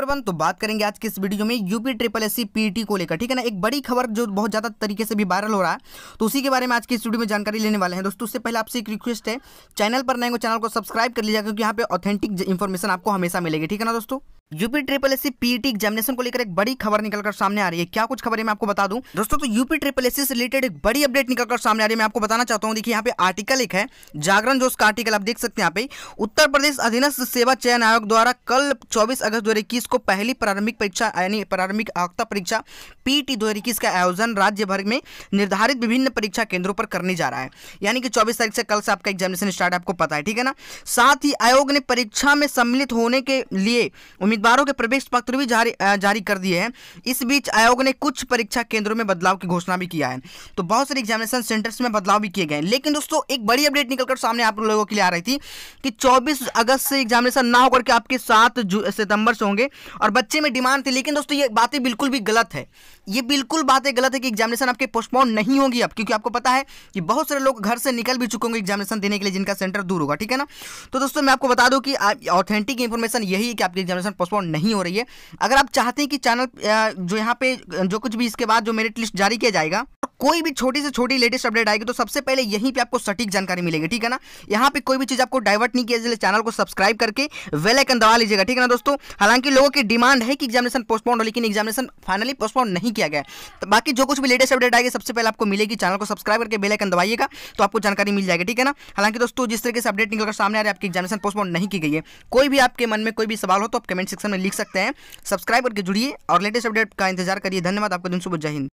one तो बात करेंगे आज के इस वीडियो में यूपी ट्रिपल एस पीटी को लेकर ठीक है ना एक बड़ी खबर जो बहुत ज़्यादा तरीके से भी वायरल हो रहा है तो उसी के बारे में आज की इस वीडियो में जानकारी लेने वाले हैं दोस्तों उससे पहले आपसे एक रिक्वेस्ट है चैनल पर नए हो चैनल को सब्सक्राइब कर लीजिएगा क्योंकि यहाँ पे ऑथेंटिक इन्फॉर्मेशन आपको हमेशा मिलेगी ठीक है ना दोस्तों UP triple SC PT examination को लेकर एक बड़ी खबर निकलकर सामने आ रही है क्या कुछ खबर है मैं आपको बता दूं दोस्तों तो यूपी ट्रिपल एससी से रिलेटेड एक बड़ी अपडेट निकलकर सामने आ रही है मैं आपको बताना चाहता हूं देखिए यहां पे आर्टिकल एक है जागरण जोश का आर्टिकल आप देख सकते हैं यहाँ पे उत्तर प्रदेश अधीनस्थ सेवा चयन आयोग द्वारा कल चौबीस अगस्त दो को पहली प्रारंभिक परीक्षा यानी प्रारंभिक आवक्ता परीक्षा पीटी e दो का आयोजन राज्य भर में निर्धारित विभिन्न परीक्षा केंद्रों पर करने जा रहा है यानी कि चौबीस तारीख से कल से आपका एग्जामिनेशन स्टार्ट आपको पता है ठीक है ना साथ ही आयोग ने परीक्षा में सम्मिलित होने के लिए उम्मीद उम्मीदवारों के प्रवेश पत्र भी जारी जारी कर दिए हैं इस बीच आयोग ने कुछ परीक्षा केंद्रों में बदलाव की घोषणा भी किया है तो बहुत सारे एग्जामिनेशन सेंटर्स में बदलाव भी किए गए लेकिन दोस्तों एक बड़ी अपडेट निकलकर सामने आप लोगों के लिए आ रही थी कि चौबीस अगस्त से एग्जामिनेशन ना होकर के आपके सात सितंबर से होंगे और बच्चे में डिमांड थी लेकिन दोस्तों ये बातें बिल्कुल भी गलत है ये बिल्कुल बातें गलत है कि एग्जामिनेशन आपके पोस्टपोन नहीं होगी अब क्योंकि आपको पता है कि बहुत सारे लोग घर से निकल भी चुके होंगे एग्जामिनेशन देने के लिए जिनका सेंटर दूर होगा ठीक है ना तो दोस्तों मैं आपको बता दूं कि ऑथेंटिक इंफॉर्मेशन यही है कि आपके एग्जामिनेशन पोस्ट रिस्पॉन्ड नहीं हो रही है अगर आप चाहते हैं कि चैनल जो यहाँ पे जो कुछ भी इसके बाद जो मेरिट लिस्ट जारी किया जाएगा कोई भी छोटी से छोटी लेटेस्ट अपडेट आएगी तो सबसे पहले यहीं पर आपको सटीक जानकारी मिलेगी ठीक है ना यहाँ पर कोई भी चीज़ आपको डाइवर्ट नहीं किया चैनल को सब्सक्राइब करके वेलाइकन दबा लीजिएगा ठीक है ना दोस्तों हालांकि लोगों की डिमांड है कि एग्जामिनेशन पोस्टपोन हो लेकिन एग्जामिनेशन फाइनली पोस्टपोन नहीं किया गया तो बाकी जो कुछ भी लेटेस्ट अपडेट आएगी सबसे पहले आपको मिलेगी चैनल को सब्सक्राइब करके बेलाइकन दबाइएगा तो आपको जानकारी मिल जाएगी ठीक है ना हालांकि दोस्तों जिस तरीके से अपडेट निकलकर सामने आ रहे आपकी एग्जामिनेशन पोस्टपोन नहीं की गई है कोई भी आपके मन में कोई भी सवाल हो तो आप कमेंट सेक्शन में लिख सकते हैं सब्सक्राइब करके जुड़िए और लेटेस्ट अपडेट का इंतजार करिए धन्यवाद आपका दिन सुबह जय हिंद